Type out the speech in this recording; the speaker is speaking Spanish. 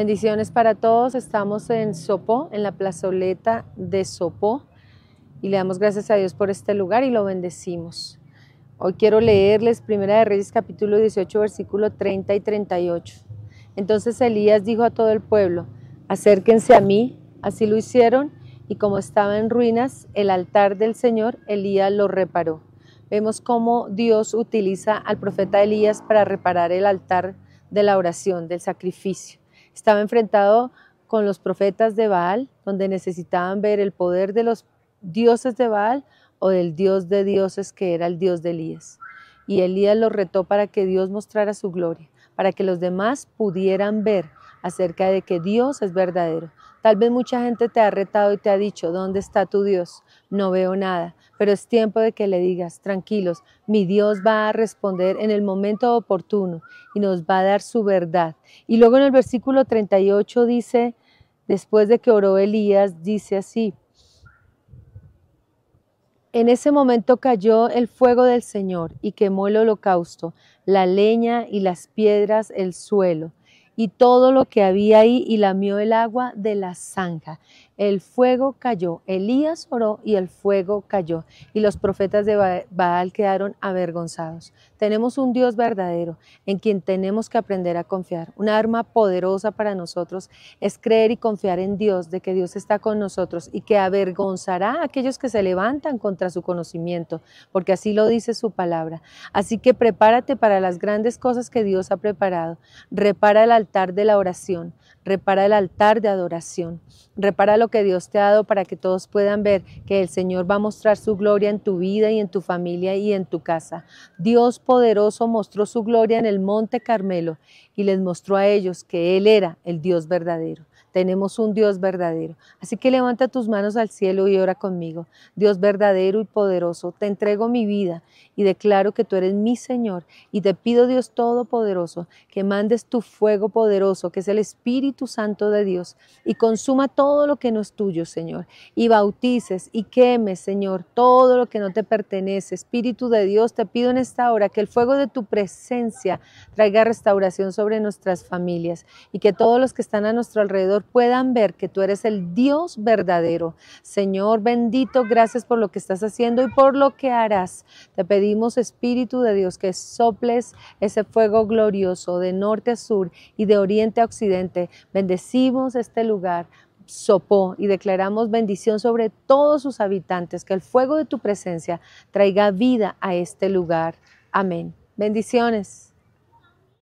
Bendiciones para todos. Estamos en Sopó, en la plazoleta de Sopó. Y le damos gracias a Dios por este lugar y lo bendecimos. Hoy quiero leerles Primera de Reyes capítulo 18, versículo 30 y 38. Entonces Elías dijo a todo el pueblo, acérquense a mí. Así lo hicieron y como estaba en ruinas el altar del Señor, Elías lo reparó. Vemos cómo Dios utiliza al profeta Elías para reparar el altar de la oración, del sacrificio. Estaba enfrentado con los profetas de Baal, donde necesitaban ver el poder de los dioses de Baal o del dios de dioses que era el dios de Elías. Y Elías los retó para que Dios mostrara su gloria, para que los demás pudieran ver acerca de que Dios es verdadero. Tal vez mucha gente te ha retado y te ha dicho, ¿dónde está tu Dios? No veo nada, pero es tiempo de que le digas, tranquilos, mi Dios va a responder en el momento oportuno y nos va a dar su verdad. Y luego en el versículo 38 dice, después de que oró Elías, dice así, en ese momento cayó el fuego del Señor y quemó el holocausto, la leña y las piedras, el suelo y todo lo que había ahí y lamió el agua de la zanja el fuego cayó. Elías oró y el fuego cayó. Y los profetas de Baal quedaron avergonzados. Tenemos un Dios verdadero en quien tenemos que aprender a confiar. Una arma poderosa para nosotros es creer y confiar en Dios, de que Dios está con nosotros y que avergonzará a aquellos que se levantan contra su conocimiento, porque así lo dice su palabra. Así que prepárate para las grandes cosas que Dios ha preparado. Repara el altar de la oración, repara el altar de adoración, repara lo que Dios te ha dado para que todos puedan ver que el Señor va a mostrar su gloria en tu vida y en tu familia y en tu casa. Dios poderoso mostró su gloria en el monte Carmelo y les mostró a ellos que Él era el Dios verdadero. Tenemos un Dios verdadero. Así que levanta tus manos al cielo y ora conmigo. Dios verdadero y poderoso, te entrego mi vida y declaro que tú eres mi Señor. Y te pido, Dios Todopoderoso, que mandes tu fuego poderoso, que es el Espíritu Santo de Dios, y consuma todo lo que es tuyo Señor, y bautices y quemes, Señor, todo lo que no te pertenece. Espíritu de Dios, te pido en esta hora que el fuego de tu presencia traiga restauración sobre nuestras familias y que todos los que están a nuestro alrededor puedan ver que tú eres el Dios verdadero. Señor bendito, gracias por lo que estás haciendo y por lo que harás. Te pedimos, Espíritu de Dios, que soples ese fuego glorioso de norte a sur y de oriente a occidente. Bendecimos este lugar sopó y declaramos bendición sobre todos sus habitantes, que el fuego de tu presencia traiga vida a este lugar. Amén. Bendiciones.